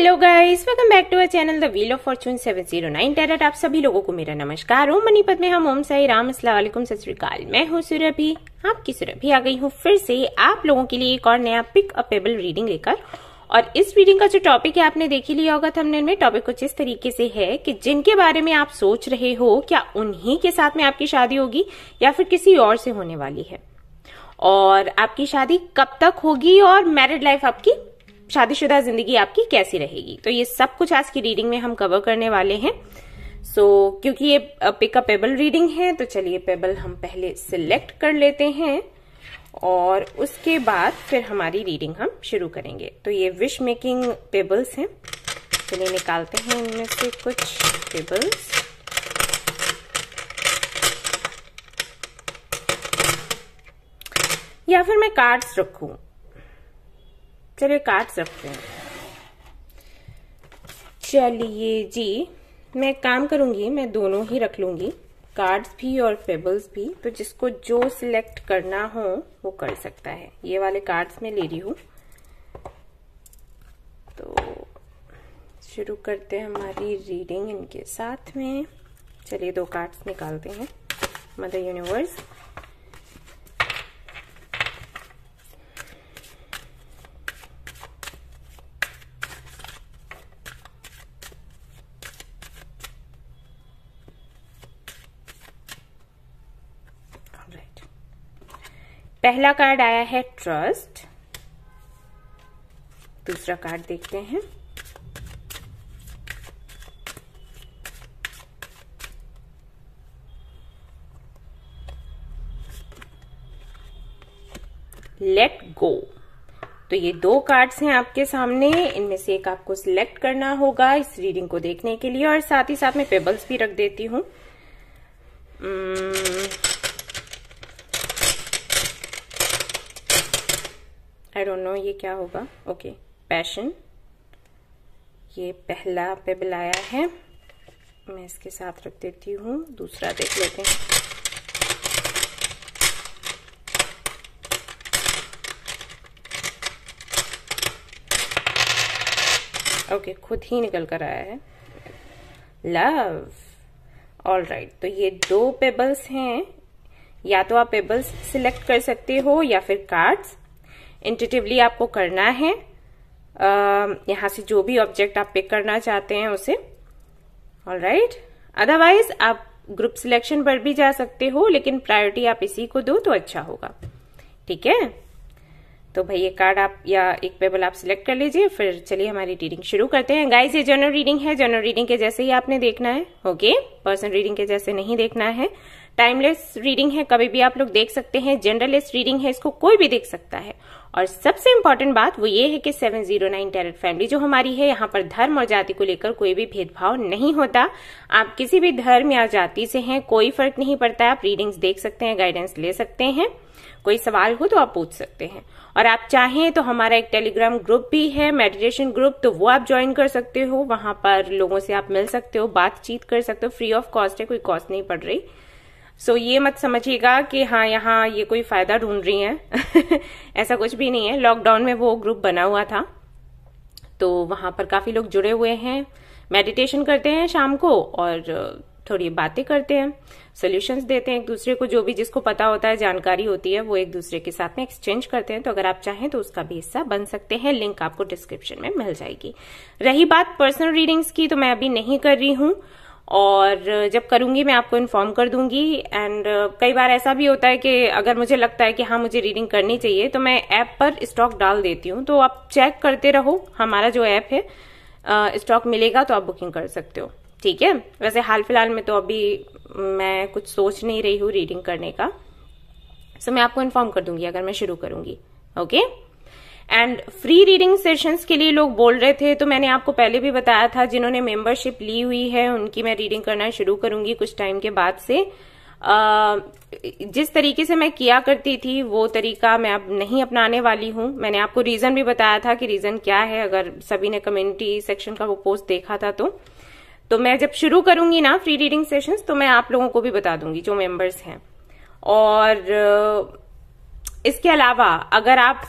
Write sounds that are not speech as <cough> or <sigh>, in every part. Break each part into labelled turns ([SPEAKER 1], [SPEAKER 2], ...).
[SPEAKER 1] Hello guys welcome back to our channel the wheel of fortune 709 tarot आप सभी लोगों को मेरा नमस्कार ओम मनीपत में हम ओम साई राम असलम सत श्रीकाल मैं हूँ सुरभि आपकी सुरभि आ गई हूँ फिर से आप लोगों के लिए एक और नया पिक अपेबल रीडिंग लेकर और इस रीडिंग का जो टॉपिक है आपने देख ही लिया होगा थंबनेल में टॉपिक कुछ इस तरीके से है कि जिनके बारे में आप सोच रहे हो क्या उन्हीं के साथ में आपकी शादी होगी या फिर किसी और से होने वाली है और आपकी शादी कब तक होगी और मैरिड लाइफ आपकी शादीशुदा जिंदगी आपकी कैसी रहेगी तो ये सब कुछ आज की रीडिंग में हम कवर करने वाले हैं सो so, क्योंकि ये पिक अ पेबल रीडिंग है तो चलिए पेबल हम पहले सिलेक्ट कर लेते हैं और उसके बाद फिर हमारी रीडिंग हम शुरू करेंगे तो ये विश मेकिंग पेबल्स हैं चलिए निकालते हैं इनमें से कुछ पेबल्स या फिर मैं कार्ड्स रखूं चलिए काट सकते हैं चलिए जी मैं काम करूंगी मैं दोनों ही रख लूंगी कार्ड्स भी और पेबल्स भी तो जिसको जो सिलेक्ट करना हो वो कर सकता है ये वाले कार्ड्स में ले रही हूं तो शुरू करते हैं हमारी रीडिंग इनके साथ में चलिए दो कार्ड्स निकालते हैं मदर यूनिवर्स पहला कार्ड आया है ट्रस्ट दूसरा कार्ड देखते हैं लेट गो तो ये दो कार्ड्स हैं आपके सामने इनमें से एक आपको सिलेक्ट करना होगा इस रीडिंग को देखने के लिए और साथ ही साथ मैं पेबल्स भी रख देती हूं hmm. आई डोंट नो ये क्या होगा ओके पैशन ये पहला पे बुलाया है मैं इसके साथ रख देती हूँ दूसरा देख लेते हैं ओके okay, खुद ही निकल कर आया है लव ऑल राइट तो ये दो पेबल्स हैं या तो आप पेबल्स सिलेक्ट कर सकते हो या फिर कार्ड्स इंटेटिवली आपको करना है यहां से जो भी ऑब्जेक्ट आप पिक करना चाहते हैं उसे ऑल राइट अदरवाइज आप ग्रुप सिलेक्शन पर भी जा सकते हो लेकिन प्रायोरिटी आप इसी को दो तो अच्छा होगा ठीक है तो भाई ये कार्ड आप या एक पेबल आप सिलेक्ट कर लीजिए फिर चलिए हमारी रीडिंग शुरू करते हैं गाइस ये जनरल रीडिंग है जनरल रीडिंग के जैसे ही आपने देखना है ओके पर्सनल रीडिंग के जैसे नहीं देखना है टाइमलेस रीडिंग है कभी भी आप लोग देख सकते हैं जनरलेस रीडिंग है इसको कोई भी देख सकता है और सबसे इम्पोर्टेंट बात वो ये है कि 709 टेरेट फैमिली जो हमारी है यहाँ पर धर्म और जाति को लेकर कोई भी भेदभाव नहीं होता आप किसी भी धर्म या जाति से हैं कोई फर्क नहीं पड़ता आप रीडिंग्स देख सकते हैं गाइडेंस ले सकते हैं कोई सवाल हो तो आप पूछ सकते हैं और आप चाहें तो हमारा एक टेलीग्राम ग्रुप भी है मेडिटेशन ग्रुप तो वो आप ज्वाइन कर सकते हो वहां पर लोगों से आप मिल सकते हो बातचीत कर सकते हो फ्री ऑफ कॉस्ट है कोई कॉस्ट नहीं पड़ रही सो so, ये मत समझिएगा कि हाँ यहाँ ये कोई फायदा ढूंढ रही हैं <laughs> ऐसा कुछ भी नहीं है लॉकडाउन में वो ग्रुप बना हुआ था तो वहां पर काफ़ी लोग जुड़े हुए हैं मेडिटेशन करते हैं शाम को और थोड़ी बातें करते हैं सोल्यूशंस देते हैं एक दूसरे को जो भी जिसको पता होता है जानकारी होती है वो एक दूसरे के साथ में एक्सचेंज करते हैं तो अगर आप चाहें तो उसका भी हिस्सा बन सकते हैं लिंक आपको डिस्क्रिप्शन में मिल जाएगी रही बात पर्सनल रीडिंग्स की तो मैं अभी नहीं कर रही हूं और जब करूंगी मैं आपको इन्फॉर्म कर दूंगी एंड uh, कई बार ऐसा भी होता है कि अगर मुझे लगता है कि हाँ मुझे रीडिंग करनी चाहिए तो मैं ऐप पर स्टॉक डाल देती हूँ तो आप चेक करते रहो हमारा जो ऐप है स्टॉक uh, मिलेगा तो आप बुकिंग कर सकते हो ठीक है वैसे हाल फिलहाल में तो अभी मैं कुछ सोच नहीं रही हूँ रीडिंग करने का सो so, मैं आपको इन्फॉर्म कर दूंगी अगर मैं शुरू करूंगी okay okay? And free reading sessions के लिए लोग बोल रहे थे तो मैंने आपको पहले भी बताया था जिन्होंने मेंबरशिप ली हुई है उनकी मैं रीडिंग करना शुरू करूंगी कुछ टाइम के बाद से Uh, जिस तरीके से मैं किया करती थी वो तरीका मैं अब नहीं अपनाने वाली हूं मैंने आपको रीजन भी बताया था कि रीजन क्या है अगर सभी ने कम्युनिटी सेक्शन का वो पोस्ट देखा था तो तो मैं जब शुरू करूंगी ना फ्री रीडिंग सेशंस तो मैं आप लोगों को भी बता दूंगी जो मेंबर्स हैं और इसके अलावा अगर आप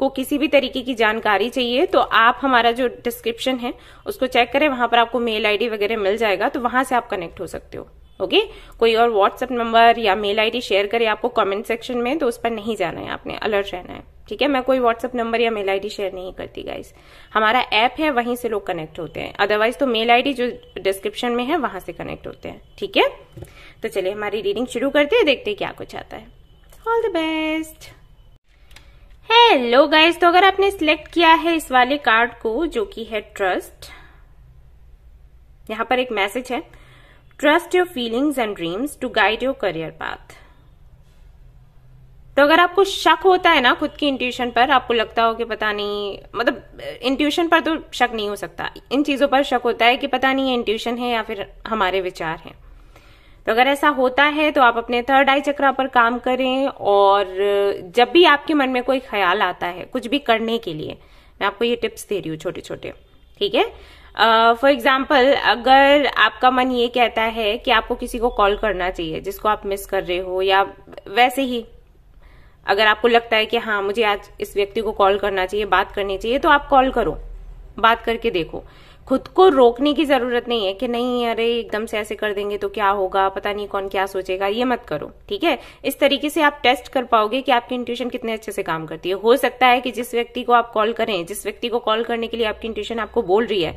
[SPEAKER 1] को किसी भी तरीके की जानकारी चाहिए तो आप हमारा जो डिस्क्रिप्शन है उसको चेक करें वहां पर आपको मेल आईडी वगैरह मिल जाएगा तो वहां से आप कनेक्ट हो सकते हो ओके कोई और व्हाट्सएप नंबर या मेल आईडी शेयर करे आपको कमेंट सेक्शन में तो उस पर नहीं जाना है आपने अलर्ट रहना है ठीक है मैं कोई व्हाट्सएप नंबर या मेल आईडी शेयर नहीं करती गाइस हमारा ऐप है वहीं से लोग कनेक्ट होते हैं अदरवाइज तो मेल आईडी जो डिस्क्रिप्शन में है वहां से कनेक्ट होते हैं ठीक है तो चलिए हमारी रीडिंग शुरू करते हैं देखते हैं क्या कुछ आता है all the best hello guys तो अगर आपने सिलेक्ट किया है इस वाले कार्ड को जो कि है ट्रस्ट यहां पर एक मैसेज है trust your feelings and dreams to guide your career path तो अगर आपको शक होता है ना खुद की इंट्यूशन पर आपको लगता हो कि पता नहीं मतलब इंट्यूशन पर तो शक नहीं हो सकता इन चीजों पर शक होता है कि पता नहीं ये इंट्यूशन है या फिर हमारे विचार हैं तो अगर ऐसा होता है तो आप अपने थर्ड आई चक्रा पर काम करें और जब भी आपके मन में कोई ख्याल आता है कुछ भी करने के लिए मैं आपको ये टिप्स दे रही हूँ छोटे छोटे ठीक है फॉर uh, एग्जाम्पल अगर आपका मन ये कहता है कि आपको किसी को कॉल करना चाहिए जिसको आप मिस कर रहे हो या वैसे ही अगर आपको लगता है कि हाँ मुझे आज इस व्यक्ति को कॉल करना चाहिए बात करनी चाहिए तो आप कॉल करो बात करके देखो खुद को रोकने की जरूरत नहीं है कि नहीं अरे एकदम से ऐसे कर देंगे तो क्या होगा पता नहीं कौन क्या सोचेगा ये मत करो ठीक है इस तरीके से आप टेस्ट कर पाओगे कि आपकी इंट्यूशन कितने अच्छे से काम करती है हो सकता है कि जिस व्यक्ति को आप कॉल करें जिस व्यक्ति को कॉल करने के लिए आपकी इंट्यूशन आपको बोल रही है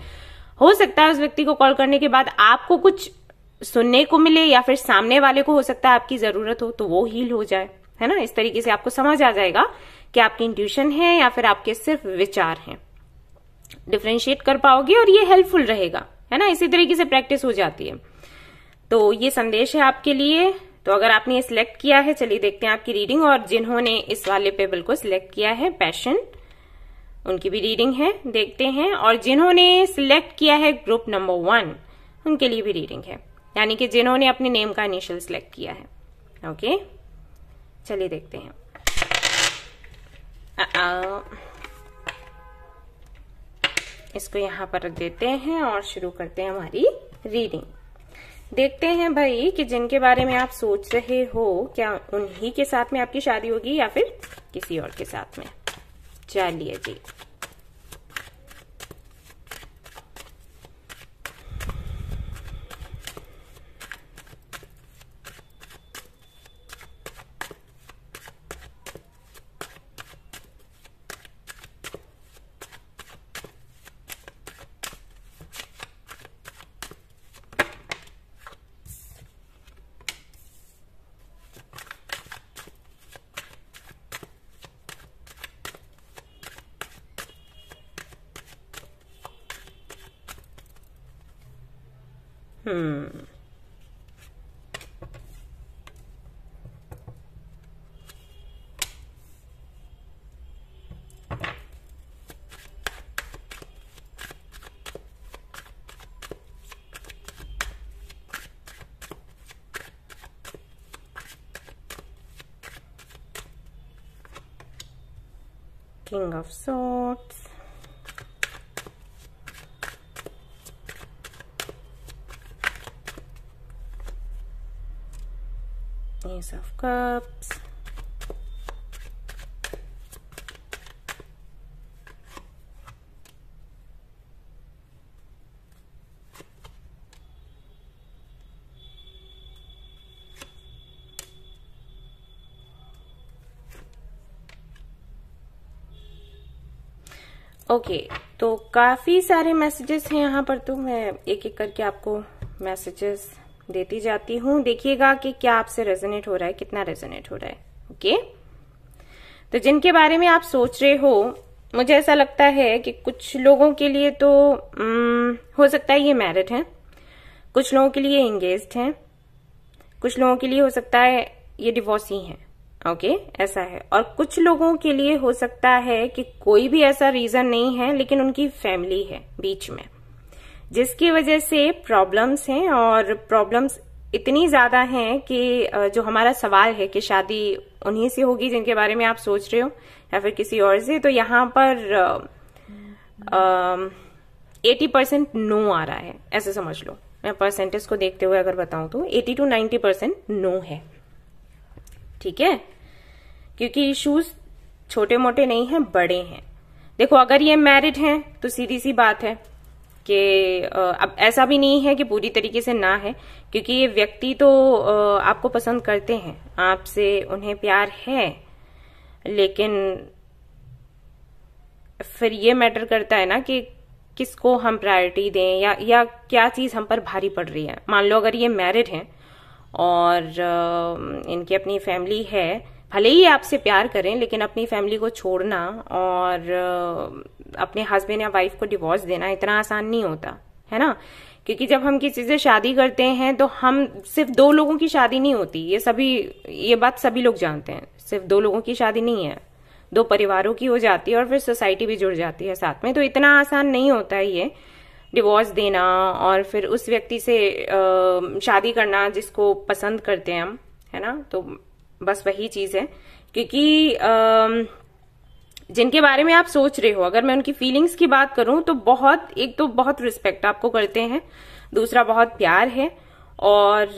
[SPEAKER 1] हो सकता है उस व्यक्ति को कॉल करने के बाद आपको कुछ सुनने को मिले या फिर सामने वाले को हो सकता है आपकी जरूरत हो तो वो हील हो जाए है ना इस तरीके से आपको समझ आ जाएगा कि आपकी इंट्यूशन है या फिर आपके सिर्फ विचार हैं डिफ्रेंशिएट कर पाओगे और ये हेल्पफुल रहेगा है ना इसी तरीके से प्रैक्टिस हो जाती है तो ये संदेश है आपके लिए तो अगर आपने ये सिलेक्ट किया है चलिए देखते हैं आपकी रीडिंग और जिन्होंने इस वाले पेबल को सिलेक्ट किया है पैशन उनकी भी रीडिंग है देखते हैं और जिन्होंने सिलेक्ट किया है ग्रुप नंबर वन उनके लिए भी रीडिंग है यानी कि जिन्होंने अपने नेम का इनिशियल सिलेक्ट किया है ओके चलिए देखते हैं आ -आ। इसको यहाँ पर रख देते हैं और शुरू करते हैं हमारी रीडिंग देखते हैं भाई कि जिनके बारे में आप सोच रहे हो क्या उन्हीं के साथ में आपकी शादी होगी या फिर किसी और के साथ में चलिए जी king of swords ace of cups okay तो काफ़ी सारे मैसेजेस हैं यहाँ पर तो मैं एक एक करके आपको मैसेजेस देती जाती हूँ देखिएगा कि क्या आपसे रेजोनेट हो रहा है कितना रेजोनेट हो रहा है ओके तो जिनके बारे में आप सोच रहे हो मुझे ऐसा लगता है कि कुछ लोगों के लिए तो न, हो सकता है ये मैरिड है कुछ लोगों के लिए एंगेज हैं कुछ लोगों के लिए हो सकता है ये डिवोर्सी हैं ओके okay, ऐसा है और कुछ लोगों के लिए हो सकता है कि कोई भी ऐसा रीजन नहीं है लेकिन उनकी फैमिली है बीच में जिसकी वजह से प्रॉब्लम्स हैं और प्रॉब्लम्स इतनी ज्यादा हैं कि जो हमारा सवाल है कि शादी उन्हीं से होगी जिनके बारे में आप सोच रहे हो या फिर किसी और से तो यहाँ पर एटी परसेंट नो आ रहा है ऐसे समझ लो मैं परसेंटेज को देखते हुए अगर बताऊं तो eighty to ninety percent no है ठीक है क्योंकि इश्यूज छोटे मोटे नहीं हैं बड़े हैं देखो अगर ये मैरिड हैं तो सीधी सी बात है कि अब ऐसा भी नहीं है कि पूरी तरीके से ना है क्योंकि ये व्यक्ति तो आपको पसंद करते हैं आपसे उन्हें प्यार है लेकिन फिर ये मैटर करता है ना कि किसको हम प्रायोरिटी दें या या क्या चीज़ हम पर भारी पड़ रही है मान लो अगर ये मैरिड हैं और इनकी अपनी फैमिली है भले ही आपसे प्यार करें लेकिन अपनी फैमिली को छोड़ना और अपने हस्बैंड या वाइफ को डिवोर्स देना इतना आसान नहीं होता है ना क्योंकि जब हम किसी से शादी करते हैं तो हम सिर्फ दो लोगों की शादी नहीं होती ये सभी ये बात सभी लोग जानते हैं सिर्फ दो लोगों की शादी नहीं है दो परिवारों की हो जाती है और फिर सोसाइटी भी जुड़ जाती है साथ में तो इतना आसान नहीं होता है ये डिवोर्स देना और फिर उस व्यक्ति से शादी करना जिसको पसंद करते हैं हम है ना तो बस वही चीज है क्योंकि जिनके बारे में आप सोच रहे हो अगर मैं उनकी फीलिंग्स की बात करूं तो बहुत एक तो बहुत रिस्पेक्ट आपको करते हैं दूसरा बहुत प्यार है और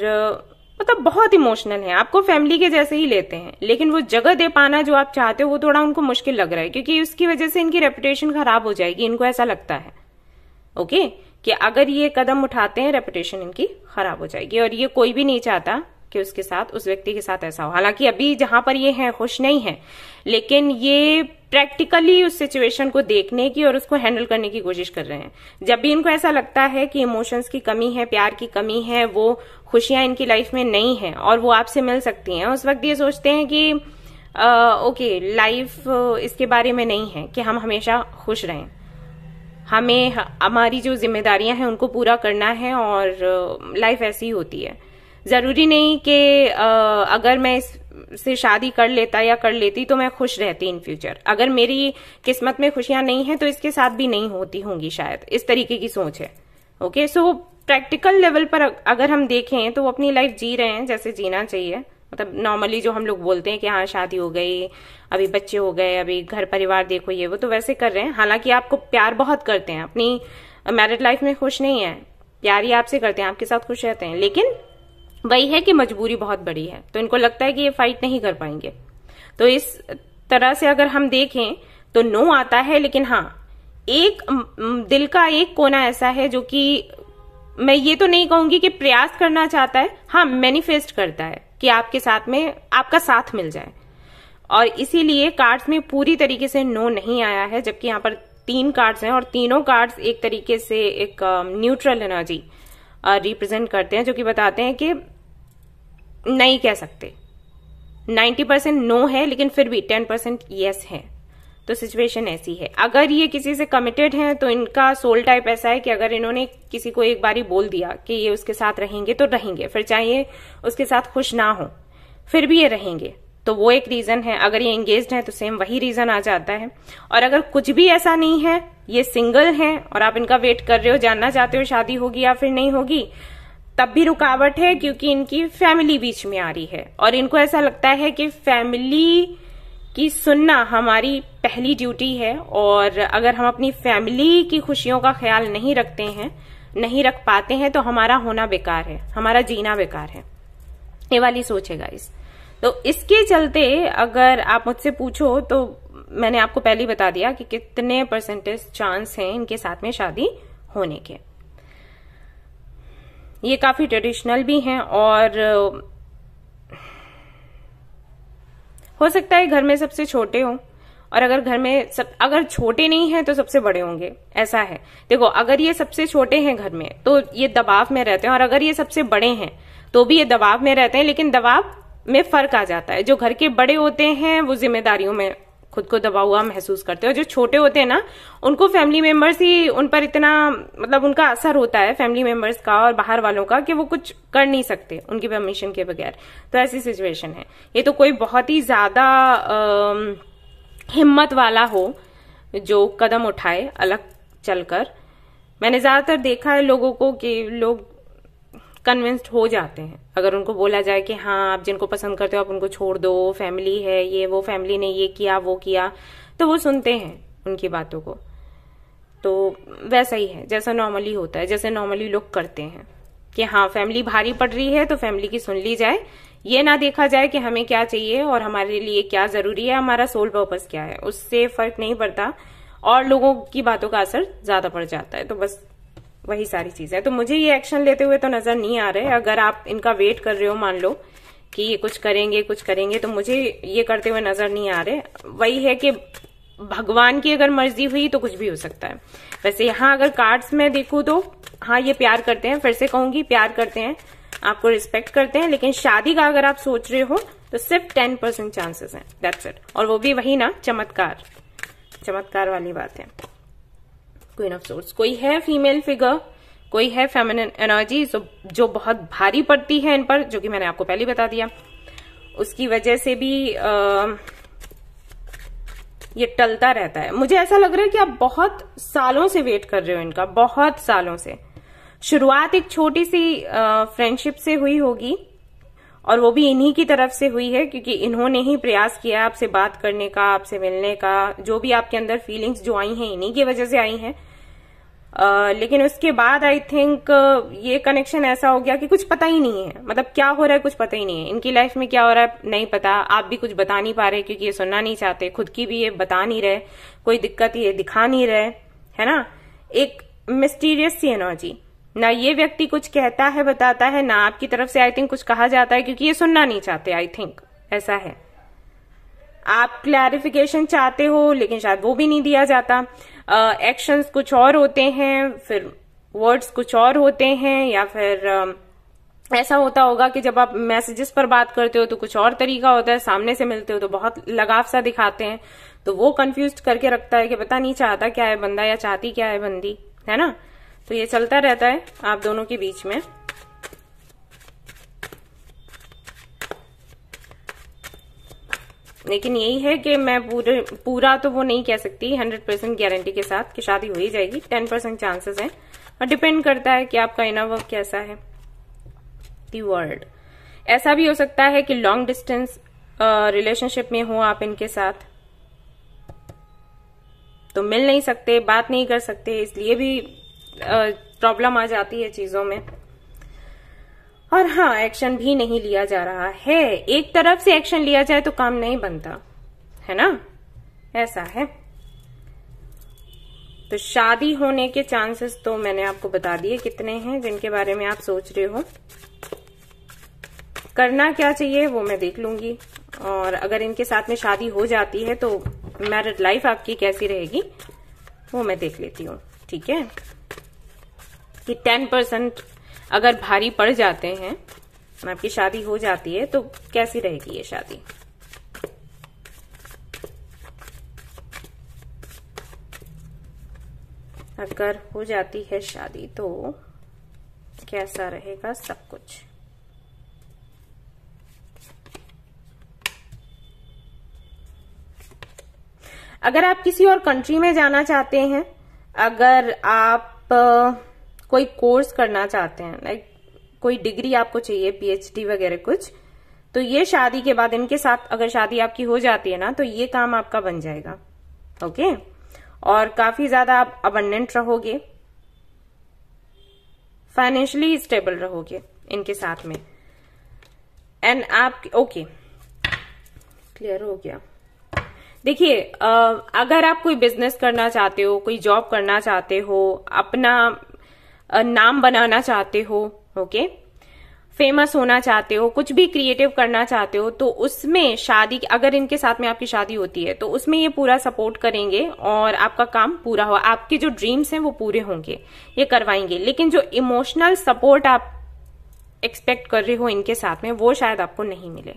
[SPEAKER 1] मतलब बहुत इमोशनल है आपको फैमिली के जैसे ही लेते हैं लेकिन वो जगह दे पाना जो आप चाहते हो वो थोड़ा उनको मुश्किल लग रहा है क्योंकि उसकी वजह से इनकी रेपुटेशन खराब हो जाएगी इनको ऐसा लगता है ओके कि अगर ये कदम उठाते हैं रेपुटेशन इनकी खराब हो जाएगी और ये कोई भी नहीं चाहता कि उसके साथ उस व्यक्ति के साथ ऐसा हो हालांकि अभी जहां पर ये है खुश नहीं है लेकिन ये प्रैक्टिकली उस सिचुएशन को देखने की और उसको हैंडल करने की कोशिश कर रहे हैं जब भी इनको ऐसा लगता है कि इमोशंस की कमी है प्यार की कमी है वो खुशियां इनकी लाइफ में नहीं है और वो आपसे मिल सकती हैं उस वक्त ये सोचते हैं कि ओके लाइफ इसके बारे में नहीं है कि हम हमेशा खुश रहें हमें हमारी जो जिम्मेदारियां हैं उनको पूरा करना है और लाइफ ऐसी ही होती है जरूरी नहीं कि अगर मैं इस से शादी कर लेता या कर लेती तो मैं खुश रहती इन फ्यूचर अगर मेरी किस्मत में खुशियां नहीं है तो इसके साथ भी नहीं होती होंगी शायद इस तरीके की सोच है ओके सो प्रैक्टिकल लेवल पर अगर हम देखें तो वो अपनी लाइफ जी रहे हैं जैसे जीना चाहिए मतलब नॉर्मली जो हम लोग बोलते हैं कि हाँ शादी हो गई अभी बच्चे हो गए अभी घर परिवार देखो ये वो तो वैसे कर रहे हैं हालांकि आपको प्यार बहुत करते हैं अपनी मैरिड लाइफ में खुश नहीं है प्यार ही आपसे करते हैं आपके साथ खुश रहते हैं लेकिन वही है कि मजबूरी बहुत बड़ी है तो इनको लगता है कि ये फाइट नहीं कर पाएंगे तो इस तरह से अगर हम देखें तो नो आता है लेकिन हाँ एक दिल का एक कोना ऐसा है जो कि मैं ये तो नहीं कहूंगी कि प्रयास करना चाहता है हाँ मैनिफेस्ट करता है कि आपके साथ में आपका साथ मिल जाए और इसीलिए कार्ड्स में पूरी तरीके से नो नहीं आया है जबकि यहाँ पर तीन कार्ड्स हैं और तीनों कार्ड्स एक तरीके से एक न्यूट्रल एनर्जी रिप्रेजेंट करते हैं जो कि बताते हैं कि नहीं कह सकते 90 परसेंट नो है लेकिन फिर भी 10 परसेंट येस है तो सिचुएशन ऐसी है अगर ये किसी से कमिटेड हैं तो इनका सोल टाइप ऐसा है कि अगर इन्होंने किसी को एक बारी बोल दिया कि ये उसके साथ रहेंगे तो रहेंगे फिर चाहे ये उसके साथ खुश ना हो फिर भी ये रहेंगे तो वो एक रीजन है अगर ये एंगेज है तो सेम वही रीजन आ जाता है और अगर कुछ भी ऐसा नहीं है ये सिंगल है और आप इनका वेट कर रहे हो जानना चाहते हो शादी होगी या फिर नहीं होगी तब भी रुकावट है क्योंकि इनकी फैमिली बीच में आ रही है और इनको ऐसा लगता है कि फैमिली की सुनना हमारी पहली ड्यूटी है और अगर हम अपनी फैमिली की खुशियों का ख्याल नहीं रखते हैं नहीं रख पाते हैं तो हमारा होना बेकार है हमारा जीना बेकार है ये वाली सोच है गाइस तो इसके चलते अगर आप मुझसे पूछो तो मैंने आपको पहले ही बता दिया कि कितने परसेंटेज चांस हैं इनके साथ में शादी होने के ये काफ़ी ट्रेडिशनल भी हैं और हो सकता है घर में सबसे छोटे हों और अगर घर में सब अगर छोटे नहीं हैं तो सबसे बड़े होंगे ऐसा है देखो अगर ये सबसे छोटे हैं घर में तो ये दबाव में रहते हैं और अगर ये सबसे बड़े हैं तो भी ये दबाव में रहते हैं लेकिन दबाव में फर्क आ जाता है जो घर के बड़े होते हैं वो जिम्मेदारियों में खुद को दबा हुआ महसूस करते हैं और जो छोटे होते हैं ना उनको फैमिली मेंबर्स ही उन पर इतना मतलब उनका असर होता है फैमिली मेंबर्स का और बाहर वालों का कि वो कुछ कर नहीं सकते उनकी परमिशन के बगैर तो ऐसी सिचुएशन है ये तो कोई बहुत ही ज्यादा हिम्मत वाला हो जो कदम उठाए अलग चलकर मैंने ज्यादातर देखा है लोगों को कि लोग कन्विंस्ड हो जाते हैं अगर उनको बोला जाए कि हाँ आप जिनको पसंद करते हो आप उनको छोड़ दो फैमिली है ये वो फैमिली ने ये किया वो किया तो वो सुनते हैं उनकी बातों को तो वैसा ही है जैसा नॉर्मली होता है जैसे नॉर्मली लोग करते हैं कि हाँ फैमिली भारी पड़ रही है तो फैमिली की सुन ली जाए ये ना देखा जाए कि हमें क्या चाहिए और हमारे लिए क्या जरूरी है हमारा सोल पर्पज क्या है उससे फर्क नहीं पड़ता और लोगों की बातों का असर ज्यादा पड़ जाता है तो बस वही सारी चीज है तो मुझे ये एक्शन लेते हुए तो नजर नहीं आ रहे अगर आप इनका वेट कर रहे हो मान लो कि ये कुछ करेंगे कुछ करेंगे तो मुझे ये करते हुए नजर नहीं आ रहे वही है कि भगवान की अगर मर्जी हुई तो कुछ भी हो सकता है वैसे यहां अगर कार्ड्स में देखू तो हाँ ये प्यार करते हैं फिर से कहूंगी प्यार करते हैं आपको रिस्पेक्ट करते हैं लेकिन शादी का अगर आप सोच रहे हो तो सिर्फ टेन परसेंट चांसेस हैं दैट्स इट और वो भी वही ना चमत्कार चमत्कार वाली बात है क्वीन ऑफ सोर्स कोई है फीमेल फिगर कोई है फेमिनिन एनर्जी जो बहुत भारी पड़ती है इन पर जो कि मैंने आपको पहले बता दिया उसकी वजह से भी आ, ये टलता रहता है मुझे ऐसा लग रहा है कि आप बहुत सालों से वेट कर रहे हो इनका बहुत सालों से शुरुआत एक छोटी सी फ्रेंडशिप से हुई होगी और वो भी इन्हीं की तरफ से हुई है क्योंकि इन्होंने ही प्रयास किया आपसे बात करने का आपसे मिलने का जो भी आपके अंदर फीलिंग्स जो आई हैं इन्हीं की वजह से आई हैं लेकिन उसके बाद आई थिंक ये कनेक्शन ऐसा हो गया कि कुछ पता ही नहीं है मतलब क्या हो रहा है कुछ पता ही नहीं है इनकी लाइफ में क्या हो रहा है नहीं पता आप भी कुछ बता नहीं पा रहे क्योंकि ये सुनना नहीं चाहते खुद की भी ये बता नहीं रहे कोई दिक्कत ये दिखा नहीं रहे है ना एक मिस्टीरियस सी एनर्जी ना ये व्यक्ति कुछ कहता है बताता है ना आपकी तरफ से आई थिंक कुछ कहा जाता है क्योंकि ये सुनना नहीं चाहते आई थिंक ऐसा है आप क्लैरिफिकेशन चाहते हो लेकिन शायद वो भी नहीं दिया जाता एक्शंस uh, कुछ और होते हैं फिर वर्ड्स कुछ और होते हैं या फिर uh, ऐसा होता होगा कि जब आप मैसेजेस पर बात करते हो तो कुछ और तरीका होता है सामने से मिलते हो तो बहुत लगाव सा दिखाते हैं तो वो कंफ्यूज करके रखता है कि पता नहीं चाहता क्या है बंदा या चाहती क्या है बंदी है ना तो ये चलता रहता है आप दोनों के बीच में लेकिन यही है कि मैं पूरे पूरा तो वो नहीं कह सकती हंड्रेड परसेंट गारंटी के साथ कि शादी हो ही जाएगी टेन परसेंट चांसेस हैं और डिपेंड करता है कि आपका इनर वर्क कैसा है दी वर्ल्ड ऐसा भी हो सकता है कि लॉन्ग डिस्टेंस रिलेशनशिप में हो आप इनके साथ तो मिल नहीं सकते बात नहीं कर सकते इसलिए भी प्रॉब्लम आ जाती है चीज़ों में और हाँ एक्शन भी नहीं लिया जा रहा है एक तरफ से एक्शन लिया जाए तो काम नहीं बनता है ना ऐसा है तो शादी होने के चांसेस तो मैंने आपको बता दिए कितने हैं जिनके बारे में आप सोच रहे हो करना क्या चाहिए वो मैं देख लूंगी और अगर इनके साथ में शादी हो जाती है तो मैरिड लाइफ आपकी कैसी रहेगी वो मैं देख लेती हूँ ठीक है कि टेन परसेंट अगर भारी पड़ जाते हैं आपकी शादी हो जाती है तो कैसी रहेगी ये शादी अगर हो जाती है शादी तो कैसा रहेगा सब कुछ अगर आप किसी और कंट्री में जाना चाहते हैं अगर आप कोई कोर्स करना चाहते हैं लाइक कोई डिग्री आपको चाहिए पीएचडी वगैरह कुछ तो ये शादी के बाद इनके साथ अगर शादी आपकी हो जाती है ना तो ये काम आपका बन जाएगा ओके और काफी ज्यादा आप अबंडेंट रहोगे फाइनेंशियली स्टेबल रहोगे इनके साथ में एंड आप ओके क्लियर हो गया देखिए अगर आप कोई बिजनेस करना चाहते हो कोई जॉब करना चाहते हो अपना नाम बनाना चाहते हो ओके फेमस होना चाहते हो कुछ भी क्रिएटिव करना चाहते हो तो उसमें शादी अगर इनके साथ में आपकी शादी होती है तो उसमें ये पूरा सपोर्ट करेंगे और आपका काम पूरा हो आपके जो ड्रीम्स हैं वो पूरे होंगे ये करवाएंगे लेकिन जो इमोशनल सपोर्ट आप एक्सपेक्ट कर रहे हो इनके साथ में वो शायद आपको नहीं मिले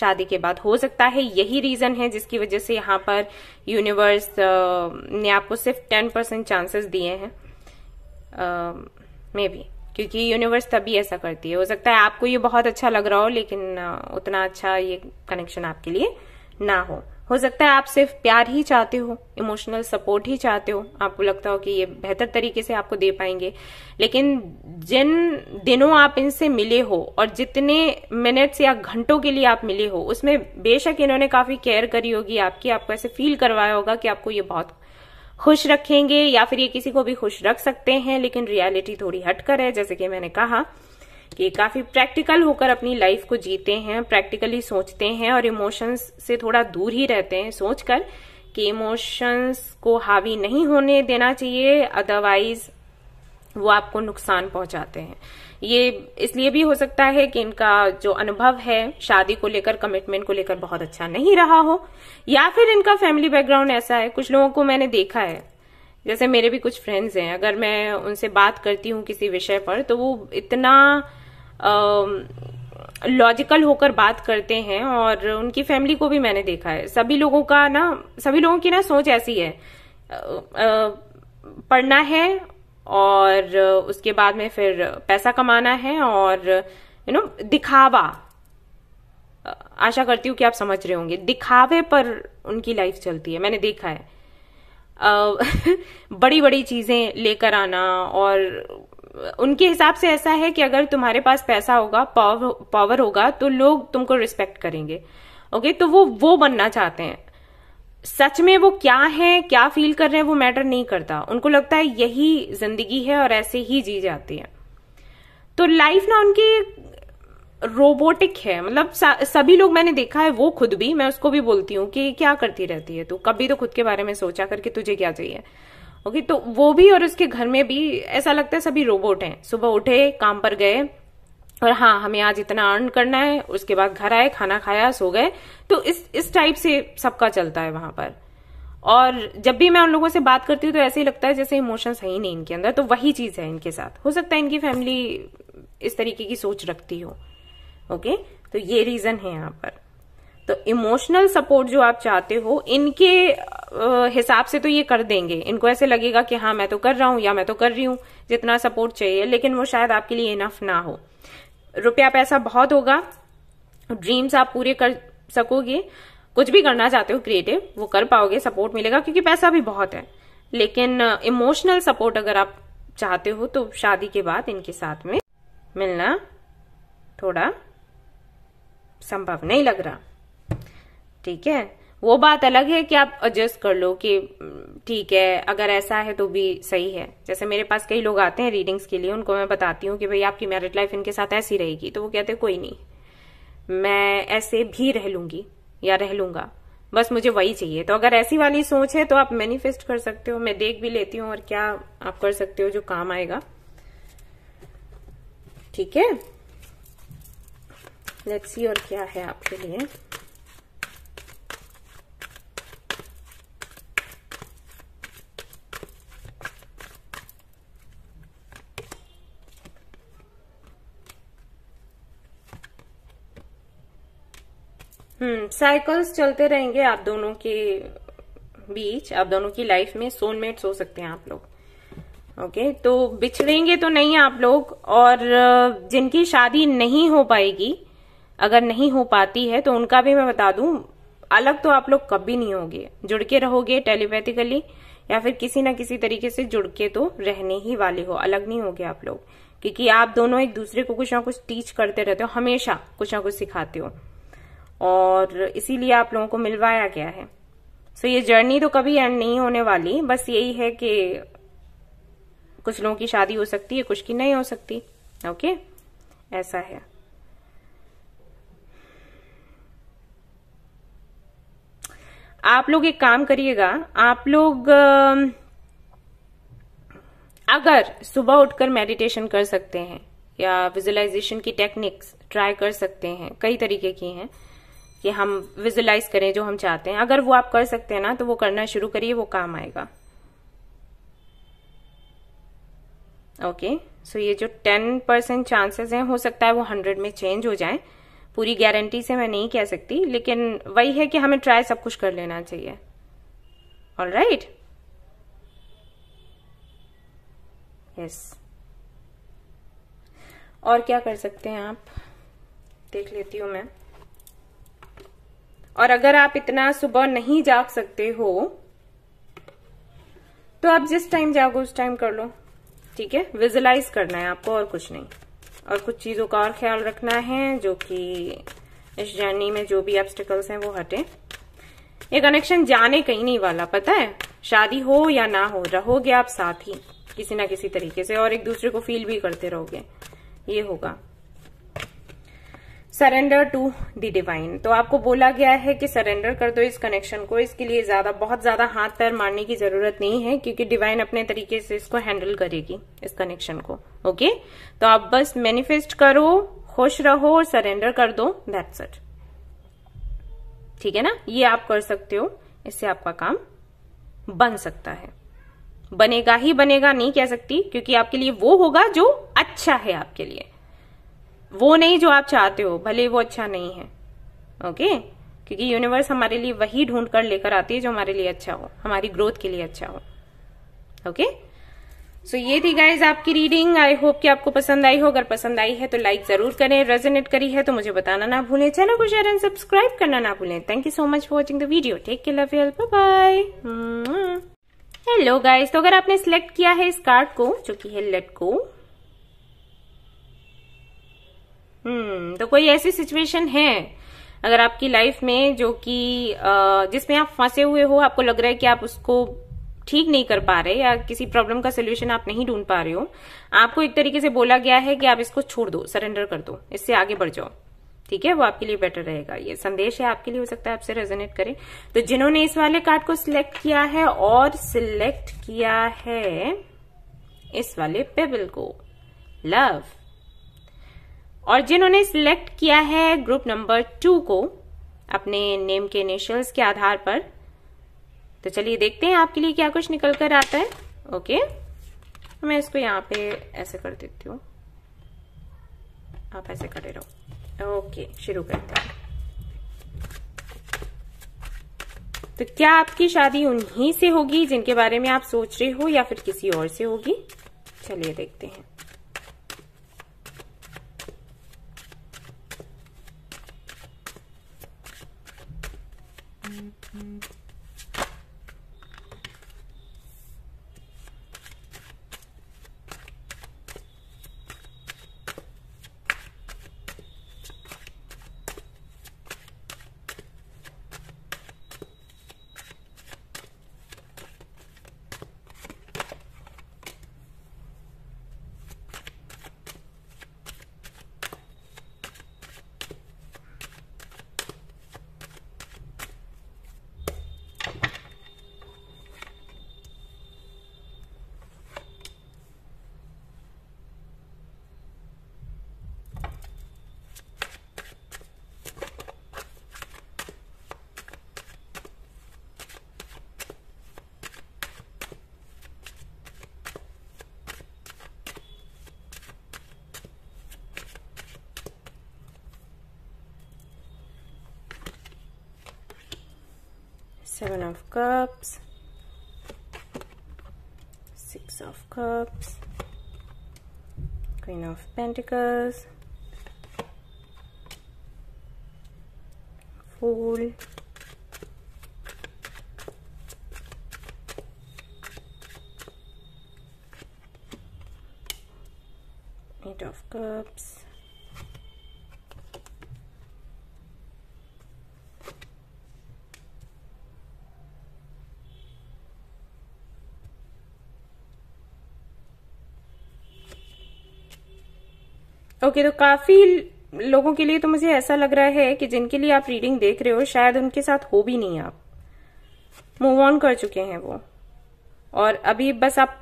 [SPEAKER 1] शादी के बाद हो सकता है यही रीजन है जिसकी वजह से यहाँ पर यूनिवर्स ने आपको सिर्फ टेन परसेंट चांसेस दिए हैं मे um, बी क्योंकि यूनिवर्स तभी ऐसा करती है हो सकता है आपको ये बहुत अच्छा लग रहा हो लेकिन uh, उतना अच्छा ये कनेक्शन आपके लिए ना हो हो सकता है आप सिर्फ प्यार ही चाहते हो इमोशनल सपोर्ट ही चाहते हो आपको लगता हो कि ये बेहतर तरीके से आपको दे पाएंगे लेकिन जिन दिनों आप इनसे मिले हो और जितने मिनट्स या घंटों के लिए आप मिले हो उसमें बेशक इन्होंने काफी केयर करी होगी आपकी आपको ऐसे फील करवाया होगा कि आपको ये बहुत खुश रखेंगे या फिर ये किसी को भी खुश रख सकते हैं लेकिन रियलिटी थोड़ी हटकर है जैसे कि मैंने कहा कि काफी प्रैक्टिकल होकर अपनी लाइफ को जीते हैं प्रैक्टिकली सोचते हैं और इमोशंस से थोड़ा दूर ही रहते हैं सोचकर कि इमोशंस को हावी नहीं होने देना चाहिए अदरवाइज वो आपको नुकसान पहुंचाते हैं ये इसलिए भी हो सकता है कि इनका जो अनुभव है शादी को लेकर कमिटमेंट को लेकर बहुत अच्छा नहीं रहा हो या फिर इनका फैमिली बैकग्राउंड ऐसा है कुछ लोगों को मैंने देखा है जैसे मेरे भी कुछ फ्रेंड्स हैं अगर मैं उनसे बात करती हूँ किसी विषय पर तो वो इतना लॉजिकल होकर बात करते हैं और उनकी फैमिली को भी मैंने देखा है सभी लोगों का ना सभी लोगों की ना सोच ऐसी है आ, आ, पढ़ना है और उसके बाद में फिर पैसा कमाना है और यू नो दिखावा आशा करती हूँ कि आप समझ रहे होंगे दिखावे पर उनकी लाइफ चलती है मैंने देखा है <laughs> बड़ी बड़ी चीजें लेकर आना और उनके हिसाब से ऐसा है कि अगर तुम्हारे पास पैसा होगा पावर पावर होगा तो लोग तुमको रिस्पेक्ट करेंगे ओके तो वो वो बनना चाहते हैं सच में वो क्या है क्या फील कर रहे हैं वो मैटर नहीं करता उनको लगता है यही जिंदगी है और ऐसे ही जी जाती है तो लाइफ ना उनकी रोबोटिक है मतलब सभी लोग मैंने देखा है वो खुद भी मैं उसको भी बोलती हूँ कि क्या करती रहती है तू कभी तो खुद के बारे में सोचा करके तुझे क्या चाहिए ओके तो वो भी और उसके घर में भी ऐसा लगता है सभी रोबोट हैं सुबह उठे काम पर गए और हाँ हमें आज इतना अर्न करना है उसके बाद घर आए खाना खाया सो गए तो इस इस टाइप से सबका चलता है वहां पर और जब भी मैं उन लोगों से बात करती हूँ तो ऐसे ही लगता है जैसे इमोशंस है ही नहीं इनके अंदर तो वही चीज है इनके साथ हो सकता है इनकी फैमिली इस तरीके की सोच रखती हो ओके तो ये रीजन है यहाँ पर तो इमोशनल सपोर्ट जो आप चाहते हो इनके हिसाब से तो ये कर देंगे इनको ऐसे लगेगा कि हाँ मैं तो कर रहा हूं या मैं तो कर रही हूं जितना सपोर्ट चाहिए लेकिन वो शायद आपके लिए इनफ ना हो रुपया पैसा बहुत होगा ड्रीम्स आप पूरे कर सकोगे कुछ भी करना चाहते हो क्रिएटिव वो कर पाओगे सपोर्ट मिलेगा क्योंकि पैसा भी बहुत है लेकिन इमोशनल uh, सपोर्ट अगर आप चाहते हो तो शादी के बाद इनके साथ में मिलना थोड़ा संभव नहीं लग रहा ठीक है वो बात अलग है कि आप एडजस्ट कर लो कि ठीक है अगर ऐसा है तो भी सही है जैसे मेरे पास कई लोग आते हैं रीडिंग्स के लिए उनको मैं बताती हूँ कि भाई आपकी मैरिड लाइफ इनके साथ ऐसी रहेगी तो वो कहते हैं कोई नहीं मैं ऐसे भी रह लूंगी या रह लूंगा बस मुझे वही चाहिए तो अगर ऐसी वाली सोच है तो आप मैनिफेस्ट कर सकते हो मैं देख भी लेती हूँ और क्या आप कर सकते हो जो काम आएगा ठीक है लेट्स सी और क्या है आपके लिए साइकल्स हम्म, चलते रहेंगे आप दोनों के बीच आप दोनों की लाइफ में सोनमेट्स हो सकते हैं आप लोग ओके तो बिछड़ेंगे तो नहीं आप लोग और जिनकी शादी नहीं हो पाएगी अगर नहीं हो पाती है तो उनका भी मैं बता दूं अलग तो आप लोग कभी नहीं होंगे जुड़ के रहोगे टेलीपैथिकली या फिर किसी ना किसी तरीके से जुड़ के तो रहने ही वाले हो अलग नहीं होगे आप लोग क्योंकि आप दोनों एक दूसरे को कुछ ना कुछ टीच करते रहते हो हमेशा कुछ ना कुछ सिखाते हो और इसीलिए आप लोगों को मिलवाया गया है सो so, ये जर्नी तो कभी एंड नहीं होने वाली बस यही है कि कुछ लोगों की शादी हो सकती है कुछ की नहीं हो सकती ओके ऐसा है आप लोग एक काम करिएगा आप लोग अगर सुबह उठकर मेडिटेशन कर सकते हैं या विजुअलाइजेशन की टेक्निक्स ट्राई कर सकते हैं कई तरीके की हैं कि हम विजुलाइज करें जो हम चाहते हैं अगर वो आप कर सकते हैं ना तो वो करना शुरू करिए वो काम आएगा ओके सो ये जो टेन परसेंट चांसेस हैं हो सकता है वो हंड्रेड में चेंज हो जाए पूरी गारंटी से मैं नहीं कह सकती लेकिन वही है कि हमें ट्राई सब कुछ कर लेना चाहिए ऑल राइट यस और क्या कर सकते हैं आप देख लेती हूं मैं और अगर आप इतना सुबह नहीं जाग सकते हो तो आप जिस टाइम जागो उस टाइम कर लो ठीक है विजुलाइज करना है आपको और कुछ नहीं और कुछ चीजों का और ख्याल रखना है जो कि इस जर्नी में जो भी ऑब्स्टिकल्स हैं वो हटे ये कनेक्शन जाने कहीं नहीं वाला पता है शादी हो या ना हो रहोगे आप साथ ही किसी ना किसी तरीके से और एक दूसरे को फील भी करते रहोगे ये होगा सरेंडर टू दी डिवाइन तो आपको बोला गया है कि सरेंडर कर दो इस कनेक्शन को इसके लिए ज्यादा बहुत ज्यादा हाथ पैर मारने की जरूरत नहीं है क्योंकि डिवाइन अपने तरीके से इसको हैंडल करेगी इस कनेक्शन को ओके तो आप बस मैनिफेस्ट करो खुश रहो और सरेंडर कर दो दैट्स इट ठीक है ना ये आप कर सकते हो इससे आपका काम बन सकता है बनेगा ही बनेगा नहीं कह सकती क्योंकि आपके लिए वो होगा जो अच्छा है आपके लिए वो नहीं जो आप चाहते हो भले वो अच्छा नहीं है ओके क्योंकि यूनिवर्स हमारे लिए वही ढूंढ कर लेकर आती है जो हमारे लिए अच्छा हो हमारी ग्रोथ के लिए अच्छा हो ओके सो so, ये थी गाइज आपकी रीडिंग आई होप कि आपको पसंद आई हो अगर पसंद आई है तो लाइक जरूर करें रेजोनेट करी है तो मुझे बताना ना भूलें चैनल को शेयर एंड सब्सक्राइब करना ना भूलें thank you so much for watching the video take care love you bye hello guys तो अगर आपने सिलेक्ट किया है इस कार्ड को जो कि है लेट को हम्म तो कोई ऐसी सिचुएशन है अगर आपकी लाइफ में जो कि जिसमें आप फंसे हुए हो आपको लग रहा है कि आप उसको ठीक नहीं कर पा रहे या किसी प्रॉब्लम का सोल्यूशन आप नहीं ढूंढ पा रहे हो आपको एक तरीके से बोला गया है कि आप इसको छोड़ दो सरेंडर कर दो इससे आगे बढ़ जाओ ठीक है वो आपके लिए बेटर रहेगा ये संदेश है आपके लिए हो सकता है आपसे रेजोनेट करें तो जिन्होंने इस वाले कार्ड को सिलेक्ट किया है और सिलेक्ट किया है इस वाले पेबल को लव और जिन्होंने सिलेक्ट किया है ग्रुप नंबर टू को अपने नेम के इनिशियल्स के आधार पर तो चलिए देखते हैं आपके लिए क्या कुछ निकल कर आता है ओके मैं इसको यहाँ पे ऐसे कर देती हूँ आप ऐसे खड़े रहो ओके शुरू करते हैं तो क्या आपकी शादी उन्हीं से होगी जिनके बारे में आप सोच रहे हो या फिर किसी और से होगी चलिए देखते हैं Mm-hmm. seven of cups six of cups queen of pentacles fool okay तो काफी लोगों के लिए तो मुझे ऐसा लग रहा है कि जिनके लिए आप रीडिंग देख रहे हो शायद उनके साथ हो भी नहीं आप मूव ऑन कर चुके हैं वो और अभी बस आप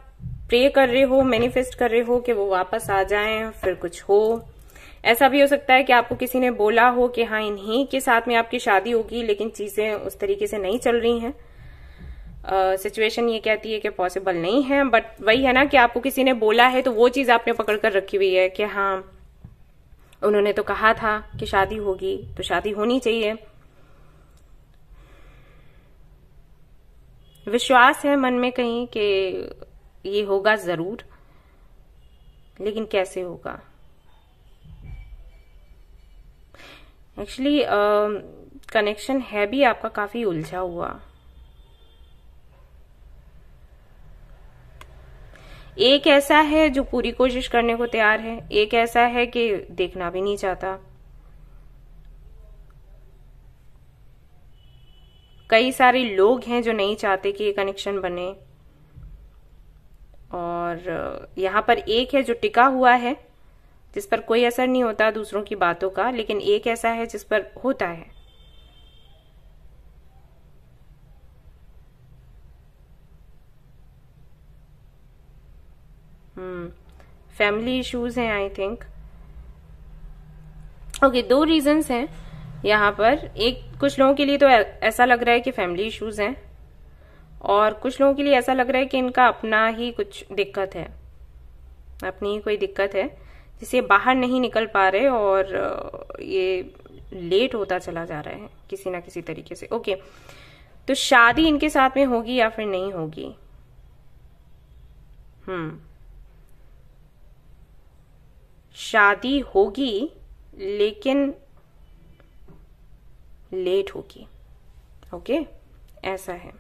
[SPEAKER 1] प्रे कर रहे हो मैनिफेस्ट कर रहे हो कि वो वापस आ जाए फिर कुछ हो ऐसा भी हो सकता है कि आपको किसी ने बोला हो कि हाँ इन्हीं के साथ में आपकी शादी होगी लेकिन चीजें उस तरीके से नहीं चल रही हैं सिचुएशन uh, ये कहती है कि पॉसिबल नहीं है बट वही है ना कि आपको किसी ने बोला है तो वो चीज आपने पकड़ कर रखी हुई है कि हाँ उन्होंने तो कहा था कि शादी होगी तो शादी होनी चाहिए विश्वास है मन में कहीं कि ये होगा जरूर लेकिन कैसे होगा एक्चुअली कनेक्शन है भी आपका काफी उलझा हुआ एक ऐसा है जो पूरी कोशिश करने को तैयार है एक ऐसा है कि देखना भी नहीं चाहता कई सारे लोग हैं जो नहीं चाहते कि ये कनेक्शन बने और यहां पर एक है जो टिका हुआ है जिस पर कोई असर नहीं होता दूसरों की बातों का लेकिन एक ऐसा है जिस पर होता है फैमिली hmm. इश्यूज हैं आई थिंक ओके दो रीजंस हैं यहाँ पर एक कुछ लोगों के लिए तो ऐसा लग रहा है कि फैमिली इश्यूज हैं और कुछ लोगों के लिए ऐसा लग रहा है कि इनका अपना ही कुछ दिक्कत है अपनी ही कोई दिक्कत है जिसे बाहर नहीं निकल पा रहे और ये लेट होता चला जा रहा है किसी ना किसी तरीके से ओके तो शादी इनके साथ में होगी या फिर नहीं होगी हम्म शादी होगी लेकिन लेट होगी ओके ऐसा है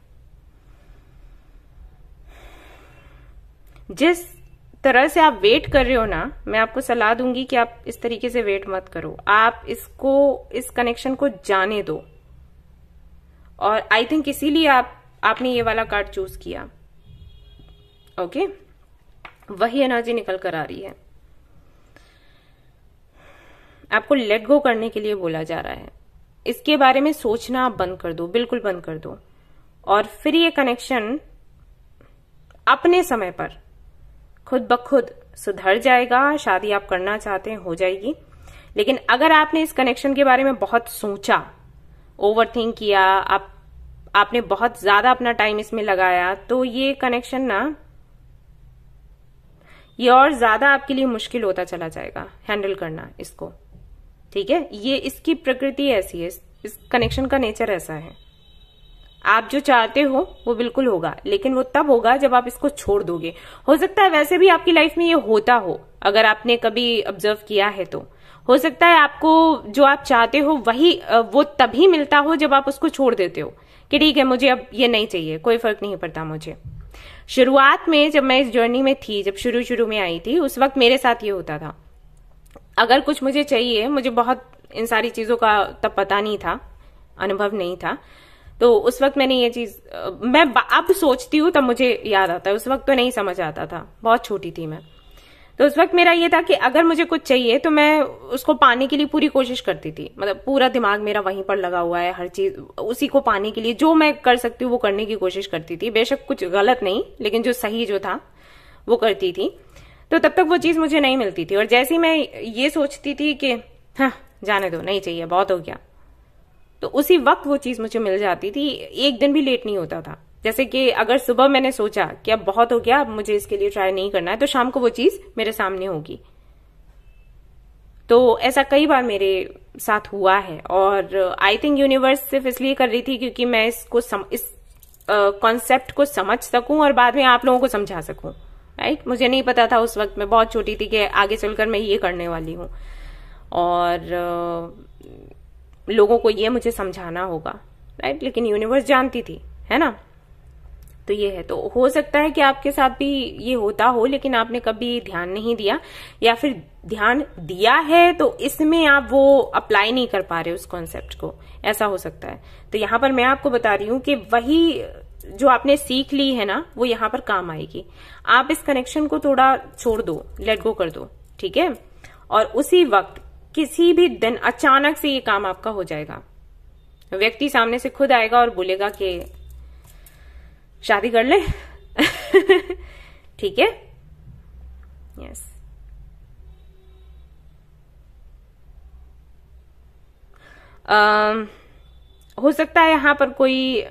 [SPEAKER 1] जिस तरह से आप वेट कर रहे हो ना मैं आपको सलाह दूंगी कि आप इस तरीके से वेट मत करो आप इसको इस कनेक्शन को जाने दो और आई थिंक इसीलिए आप आपने ये वाला कार्ड चूज किया ओके वही एनर्जी निकल कर आ रही है आपको लेट गो करने के लिए बोला जा रहा है इसके बारे में सोचना आप बंद कर दो बिल्कुल बंद कर दो और फिर ये कनेक्शन अपने समय पर खुद ब खुद सुधर जाएगा शादी आप करना चाहते हैं हो जाएगी लेकिन अगर आपने इस कनेक्शन के बारे में बहुत सोचा ओवर थिंक किया आप आपने बहुत ज्यादा अपना टाइम इसमें लगाया तो ये कनेक्शन ना ये और ज्यादा आपके लिए मुश्किल होता चला जाएगा हैंडल करना इसको ठीक है ये इसकी प्रकृति ऐसी है इस कनेक्शन का नेचर ऐसा है आप जो चाहते हो वो बिल्कुल होगा लेकिन वो तब होगा जब आप इसको छोड़ दोगे हो सकता है वैसे भी आपकी लाइफ में ये होता हो अगर आपने कभी ऑब्जर्व किया है तो हो सकता है आपको जो आप चाहते हो वही वो तभी मिलता हो जब आप उसको छोड़ देते हो कि ठीक है मुझे अब ये नहीं चाहिए कोई फर्क नहीं पड़ता मुझे शुरुआत में जब मैं इस जर्नी में थी जब शुरू शुरू में आई थी उस वक्त मेरे साथ ये होता था अगर कुछ मुझे चाहिए मुझे बहुत इन सारी चीज़ों का तब पता नहीं था अनुभव नहीं था तो उस वक्त मैंने ये चीज़ मैं अब सोचती हूँ तब मुझे याद आता है उस वक्त तो नहीं समझ आता था बहुत छोटी थी मैं तो उस वक्त मेरा ये था कि अगर मुझे कुछ चाहिए तो मैं उसको पाने के लिए पूरी कोशिश करती थी मतलब पूरा दिमाग मेरा वहीं पर लगा हुआ है हर चीज उसी को पाने के लिए जो मैं कर सकती हूँ वो करने की कोशिश करती थी बेशक कुछ गलत नहीं लेकिन जो सही जो था वो करती थी तो तब तक वो चीज मुझे नहीं मिलती थी और जैसी मैं ये सोचती थी कि हाँ जाने दो नहीं चाहिए बहुत हो गया तो उसी वक्त वो चीज मुझे मिल जाती थी एक दिन भी लेट नहीं होता था जैसे कि अगर सुबह मैंने सोचा कि अब बहुत हो गया अब मुझे इसके लिए ट्राई नहीं करना है तो शाम को वो चीज मेरे सामने होगी तो ऐसा कई बार मेरे साथ हुआ है और आई थिंक यूनिवर्स सिर्फ इसलिए कर रही थी क्योंकि मैं इसको सम, इस कॉन्सेप्ट को समझ सकूं और बाद में आप लोगों को समझा सकूं राइट मुझे नहीं पता था उस वक्त मैं बहुत छोटी थी कि आगे चलकर मैं ये करने वाली हूँ और लोगों को ये मुझे समझाना होगा राइट लेकिन यूनिवर्स जानती थी है ना तो ये है तो हो सकता है कि आपके साथ भी ये होता हो लेकिन आपने कभी ध्यान नहीं दिया या फिर ध्यान दिया है तो इसमें आप वो अप्लाई नहीं कर पा रहे उस कॉन्सेप्ट को ऐसा हो सकता है तो यहां पर मैं आपको बता रही हूं कि वही जो आपने सीख ली है ना वो यहां पर काम आएगी आप इस कनेक्शन को थोड़ा छोड़ दो लेट गो कर दो ठीक है और उसी वक्त किसी भी दिन अचानक से ये काम आपका हो जाएगा व्यक्ति सामने से खुद आएगा और बोलेगा कि शादी कर ले <laughs> ठीक है यस हो सकता है यहां पर कोई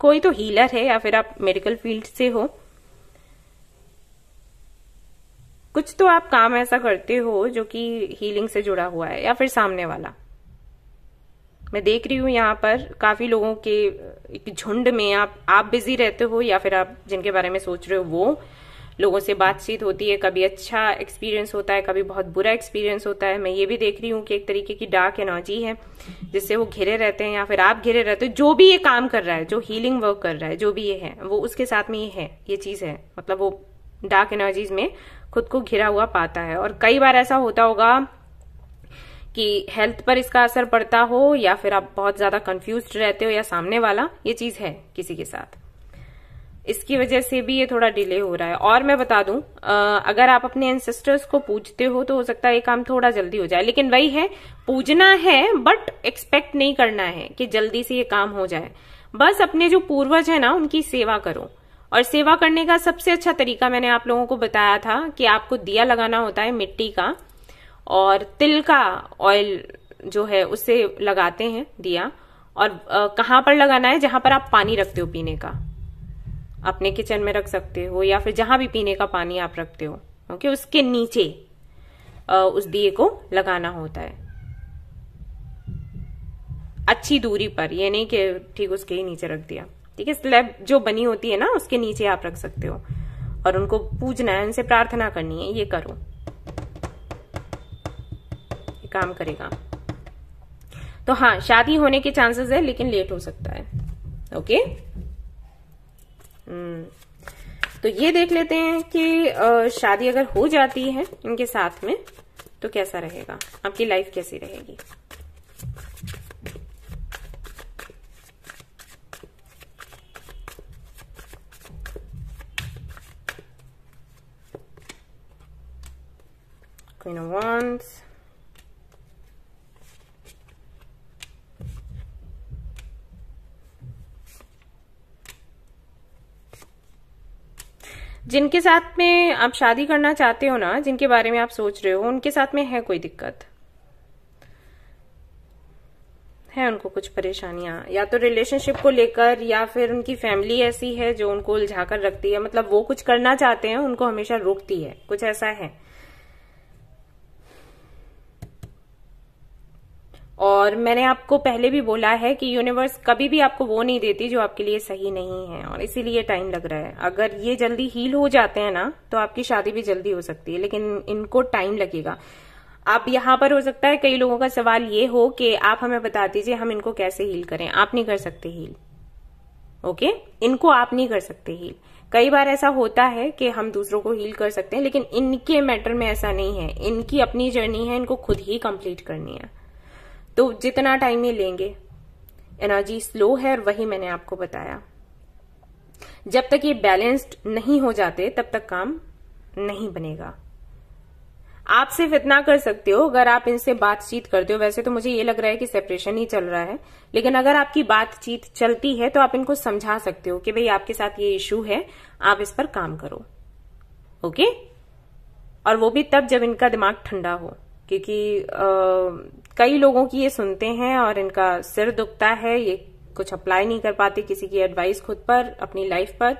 [SPEAKER 1] कोई तो हीलर है या फिर आप मेडिकल फील्ड से हो कुछ तो आप काम ऐसा करते हो जो कि हीलिंग से जुड़ा हुआ है या फिर सामने वाला मैं देख रही हूं यहाँ पर काफी लोगों के झुंड में आप आप बिजी रहते हो या फिर आप जिनके बारे में सोच रहे हो वो लोगों से बातचीत होती है कभी अच्छा एक्सपीरियंस होता है कभी बहुत बुरा एक्सपीरियंस होता है मैं ये भी देख रही हूँ कि एक तरीके की डार्क एनर्जी है जिससे वो घिरे रहते हैं या फिर आप घिरे रहते हो जो भी ये काम कर रहा है जो हीलिंग वर्क कर रहा है जो भी ये है वो उसके साथ में ये है ये चीज़ है मतलब वो डार्क एनर्जीज में खुद को घिरा हुआ पाता है और कई बार ऐसा होता होगा कि हेल्थ पर इसका असर पड़ता हो या फिर आप बहुत ज्यादा कंफ्यूज रहते हो या सामने वाला ये चीज है किसी के साथ इसकी वजह से भी ये थोड़ा डिले हो रहा है और मैं बता दूं अगर आप अपने एंसेस्टर्स को पूजते हो तो हो सकता है ये काम थोड़ा जल्दी हो जाए लेकिन वही है पूजना है बट एक्सपेक्ट नहीं करना है कि जल्दी से ये काम हो जाए बस अपने जो पूर्वज है ना उनकी सेवा करो और सेवा करने का सबसे अच्छा तरीका मैंने आप लोगों को बताया था कि आपको दिया लगाना होता है मिट्टी का और तिल का ऑयल जो है उसे लगाते हैं दिया और कहाँ पर लगाना है जहां पर आप पानी रखते हो पीने का अपने किचन में रख सकते हो या फिर जहां भी पीने का पानी आप रखते हो ओके उसके नीचे उस दिए को लगाना होता है अच्छी दूरी पर ये नहीं कि ठीक उसके ही नीचे रख दिया ठीक है स्लैब जो बनी होती है ना उसके नीचे आप रख सकते हो और उनको पूजना है उनसे प्रार्थना करनी है ये करो ये काम करेगा तो हाँ शादी होने के चांसेस है लेकिन लेट हो सकता है ओके हम्म। तो ये देख लेते हैं कि शादी अगर हो जाती है इनके साथ में तो कैसा रहेगा आपकी लाइफ कैसी रहेगी Queen of Wands, जिनके साथ में आप शादी करना चाहते हो ना जिनके बारे में आप सोच रहे हो उनके साथ में है कोई दिक्कत है उनको कुछ परेशानियां या तो रिलेशनशिप को लेकर या फिर उनकी फैमिली ऐसी है जो उनको उलझा कर रखती है मतलब वो कुछ करना चाहते हैं उनको हमेशा रोकती है कुछ ऐसा है और मैंने आपको पहले भी बोला है कि यूनिवर्स कभी भी आपको वो नहीं देती जो आपके लिए सही नहीं है और इसीलिए टाइम लग रहा है अगर ये जल्दी हील हो जाते हैं ना तो आपकी शादी भी जल्दी हो सकती है लेकिन इनको टाइम लगेगा आप यहां पर हो सकता है कई लोगों का सवाल ये हो कि आप हमें बता दीजिए हम इनको कैसे हील करें आप नहीं कर सकते हील ओके इनको आप नहीं कर सकते हील कई बार ऐसा होता है कि हम दूसरों को हील कर सकते हैं लेकिन इनके मैटर में ऐसा नहीं है इनकी अपनी जर्नी है इनको खुद ही कंप्लीट करनी है तो जितना टाइम ये लेंगे एनर्जी स्लो है और वही मैंने आपको बताया जब तक ये बैलेंस्ड नहीं हो जाते तब तक काम नहीं बनेगा आप सिर्फ इतना कर सकते हो अगर आप इनसे बातचीत करते हो वैसे तो मुझे ये लग रहा है कि सेपरेशन ही चल रहा है लेकिन अगर आपकी बातचीत चलती है तो आप इनको समझा सकते हो कि भाई आपके साथ ये इश्यू है आप इस पर काम करो ओके और वो भी तब जब इनका दिमाग ठंडा हो क्योंकि कई लोगों की ये सुनते हैं और इनका सिर दुखता है ये कुछ अप्लाई नहीं कर पाते किसी की एडवाइस खुद पर अपनी लाइफ पर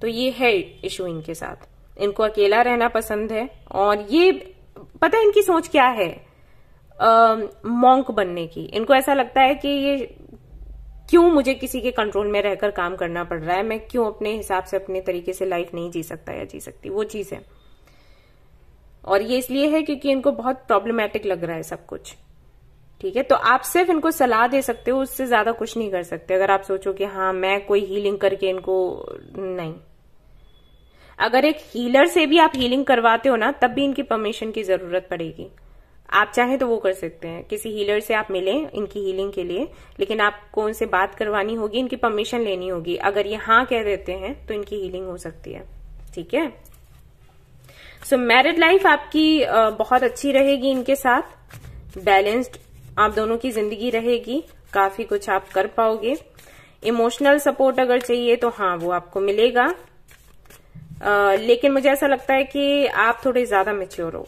[SPEAKER 1] तो ये है इशू इनके साथ इनको अकेला रहना पसंद है और ये पता है इनकी सोच क्या है मॉन्क बनने की इनको ऐसा लगता है कि ये क्यों मुझे किसी के कंट्रोल में रहकर काम करना पड़ रहा है मैं क्यों अपने हिसाब से अपने तरीके से लाइफ नहीं जी सकता या जी सकती वो चीज है और ये इसलिए है क्योंकि इनको बहुत प्रॉब्लमेटिक लग रहा है सब कुछ ठीक है तो आप सिर्फ इनको सलाह दे सकते हो उससे ज्यादा कुछ नहीं कर सकते अगर आप सोचो कि हाँ मैं कोई हीलिंग करके इनको नहीं अगर एक हीलर से भी आप हीलिंग करवाते हो ना तब भी इनकी परमिशन की जरूरत पड़ेगी आप चाहें तो वो कर सकते हैं किसी हीलर से आप मिलें इनकी हीलिंग के लिए लेकिन आपको उनसे बात करवानी होगी इनकी परमिशन लेनी होगी अगर ये हाँ कह देते हैं तो इनकी हीलिंग हो सकती है ठीक है सो मैरिड लाइफ आपकी बहुत अच्छी रहेगी इनके साथ बैलेंस्ड आप दोनों की जिंदगी रहेगी काफी कुछ आप कर पाओगे इमोशनल सपोर्ट अगर चाहिए तो हाँ वो आपको मिलेगा आ, लेकिन मुझे ऐसा लगता है कि आप थोड़े ज्यादा मेच्योर हो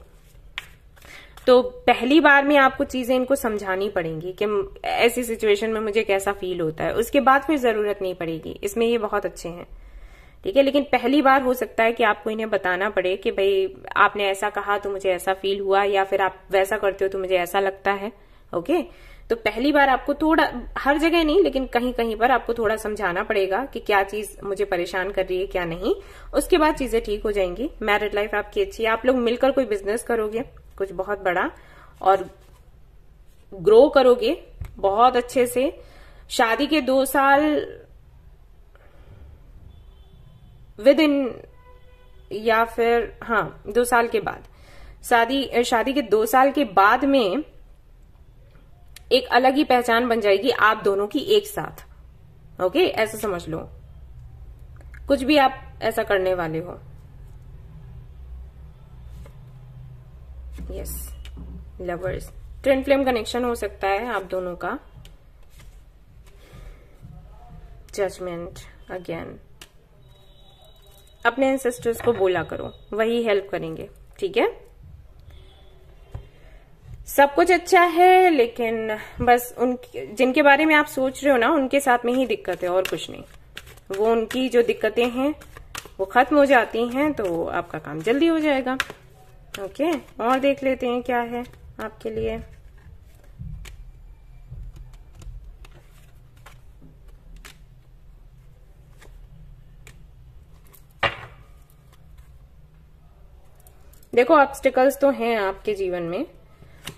[SPEAKER 1] तो पहली बार में आपको चीजें इनको समझानी पड़ेंगी कि ऐसी सिचुएशन में मुझे कैसा फील होता है उसके बाद फिर जरूरत नहीं पड़ेगी इसमें ये बहुत अच्छे हैं ठीक है लेकिन पहली बार हो सकता है कि आपको इन्हें बताना पड़े कि भाई आपने ऐसा कहा तो मुझे ऐसा फील हुआ या फिर आप वैसा करते हो तो मुझे ऐसा लगता है ओके तो पहली बार आपको थोड़ा हर जगह नहीं लेकिन कहीं कहीं पर आपको थोड़ा समझाना पड़ेगा कि क्या चीज मुझे परेशान कर रही है क्या नहीं उसके बाद चीजें ठीक हो जाएंगी मैरिड लाइफ आपकी अच्छी है आप लोग मिलकर कोई बिजनेस करोगे कुछ बहुत बड़ा और ग्रो करोगे बहुत अच्छे से शादी के दो साल विद इन या फिर हाँ दो साल के बाद शादी शादी के दो साल के बाद में एक अलग ही पहचान बन जाएगी आप दोनों की एक साथ ओके ऐसा समझ लो कुछ भी आप ऐसा करने वाले हो yes lovers twin flame connection हो सकता है आप दोनों का जजमेंट अगेन अपने एंसेस्टर्स को बोला करो वही हेल्प करेंगे ठीक है सब कुछ अच्छा है लेकिन बस उन जिनके बारे में आप सोच रहे हो ना उनके साथ में ही दिक्कत है और कुछ नहीं वो उनकी जो दिक्कतें हैं वो खत्म हो जाती हैं तो आपका काम जल्दी हो जाएगा ओके और देख लेते हैं क्या है आपके लिए देखो ऑब्स्टिकल्स तो हैं आपके जीवन में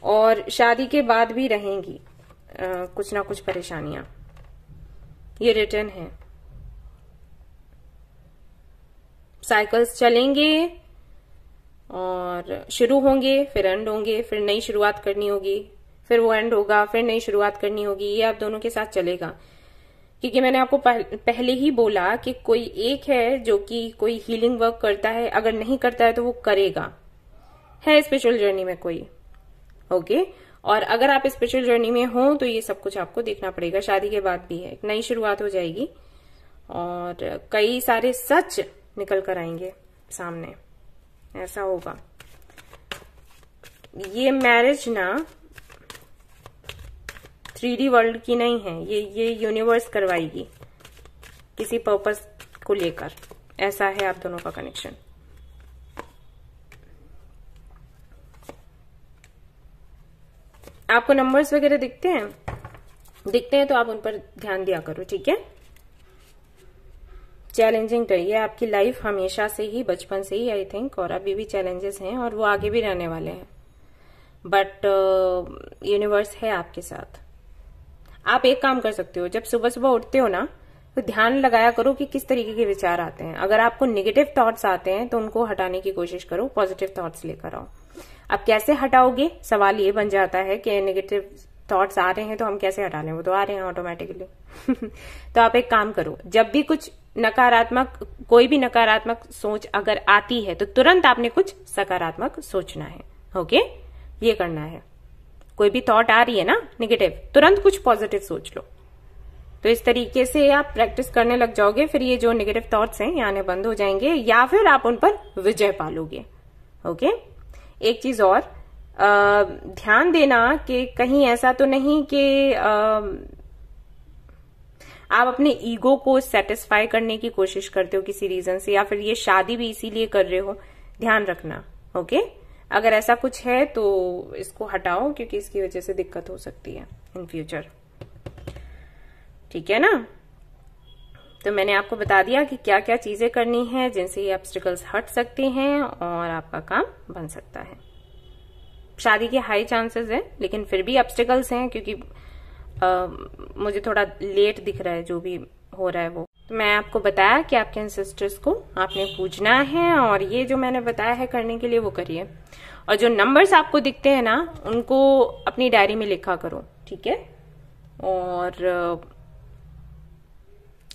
[SPEAKER 1] और शादी के बाद भी रहेंगी आ, कुछ ना कुछ परेशानियां ये रिटर्न है साइकिल्स चलेंगे और शुरू होंगे फिर एंड होंगे फिर नई शुरुआत करनी होगी फिर वो एंड होगा फिर नई शुरुआत करनी होगी ये आप दोनों के साथ चलेगा क्योंकि मैंने आपको पहले ही बोला कि कोई एक है जो कि कोई हीलिंग वर्क करता है अगर नहीं करता है तो वो करेगा है स्पेशल जर्नी में कोई ओके और अगर आप स्पिरिचुअल जर्नी में हो तो ये सब कुछ आपको देखना पड़ेगा शादी के बाद भी है एक नई शुरुआत हो जाएगी और कई सारे सच निकल कर आएंगे सामने ऐसा होगा ये मैरिज ना थ्री वर्ल्ड की नहीं है ये ये यूनिवर्स करवाएगी किसी पर्पस को लेकर ऐसा है आप दोनों का कनेक्शन आपको नंबर्स वगैरह दिखते हैं दिखते हैं तो आप उन पर ध्यान दिया करो ठीक है चैलेंजिंग तो रही है आपकी लाइफ हमेशा से ही बचपन से ही आई थिंक और अभी भी चैलेंजेस हैं और वो आगे भी रहने वाले हैं बट यूनिवर्स uh, है आपके साथ आप एक काम कर सकते हो जब सुबह सुबह उठते हो ना तो ध्यान लगाया करो कि किस तरीके के विचार आते हैं अगर आपको निगेटिव थॉट्स आते हैं तो उनको हटाने की कोशिश करो पॉजिटिव थॉट्स लेकर आओ अब कैसे हटाओगे सवाल ये बन जाता है कि नेगेटिव थॉट्स आ रहे हैं तो हम कैसे हटा लें वो तो आ रहे हैं ऑटोमेटिकली <laughs> तो आप एक काम करो जब भी कुछ नकारात्मक कोई भी नकारात्मक सोच अगर आती है तो तुरंत आपने कुछ सकारात्मक सोचना है ओके ये करना है कोई भी थॉट आ रही है ना निगेटिव तुरंत कुछ पॉजिटिव सोच लो तो इस तरीके से आप प्रैक्टिस करने लग जाओगे फिर ये जो निगेटिव थॉट्स हैं ये आने बंद हो जाएंगे या फिर आप उन पर विजय पालोगे ओके एक चीज और आ, ध्यान देना कि कहीं ऐसा तो नहीं कि आप अपने ईगो को सेटिस्फाई करने की कोशिश करते हो किसी रीजन से या फिर ये शादी भी इसीलिए कर रहे हो ध्यान रखना ओके अगर ऐसा कुछ है तो इसको हटाओ क्योंकि इसकी वजह से दिक्कत हो सकती है इन फ्यूचर ठीक है ना तो मैंने आपको बता दिया कि क्या क्या चीज़ें करनी है जिनसे ये ऑब्स्टिकल्स हट सकते हैं और आपका काम बन सकता है शादी के हाई चांसेस हैं लेकिन फिर भी ऑब्स्टिकल्स हैं क्योंकि आ, मुझे थोड़ा लेट दिख रहा है जो भी हो रहा है वो तो मैं आपको बताया कि आपके सिस्टर्स को आपने पूछना है और ये जो मैंने बताया है करने के लिए वो करिए और जो नंबर्स आपको दिखते हैं ना उनको अपनी डायरी में लिखा करो ठीक है और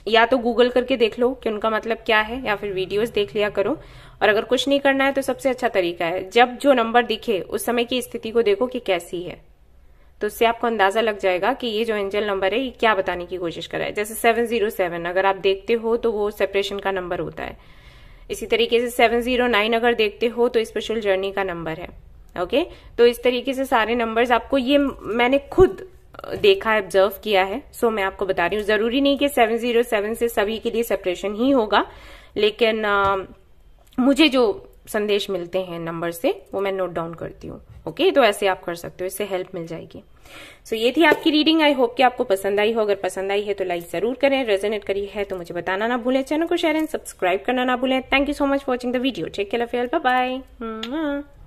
[SPEAKER 1] या तो गूगल करके देख लो कि उनका मतलब क्या है या फिर वीडियोस देख लिया करो और अगर कुछ नहीं करना है तो सबसे अच्छा तरीका है जब जो नंबर दिखे उस समय की स्थिति को देखो कि कैसी है तो उससे आपको अंदाजा लग जाएगा कि ये जो एंजल नंबर है ये क्या बताने की कोशिश कर रहा है जैसे सेवन जीरो सेवन अगर आप देखते हो तो वो सेपरेशन का नंबर होता है इसी तरीके से सेवन जीरो नाइन अगर देखते हो तो स्पेशल जर्नी का नंबर है ओके तो इस तरीके से सारे नंबर्स आपको ये मैंने खुद देखा है ऑब्जर्व किया है सो मैं आपको बता रही हूँ जरूरी नहीं कि 707 से सभी के लिए सेपरेशन ही होगा लेकिन आ, मुझे जो संदेश मिलते हैं नंबर से वो मैं नोट डाउन करती हूँ ओके okay? तो ऐसे आप कर सकते हो इससे हेल्प मिल जाएगी सो so, ये थी आपकी रीडिंग आई होप कि आपको पसंद आई हो अगर पसंद आई है तो लाइक जरूर करें रेजोनेट करी है तो मुझे बताना ना भूलें चैनल को शेयर एंड सब्सक्राइब करना ना भूलें thank you so much watching the video take care bye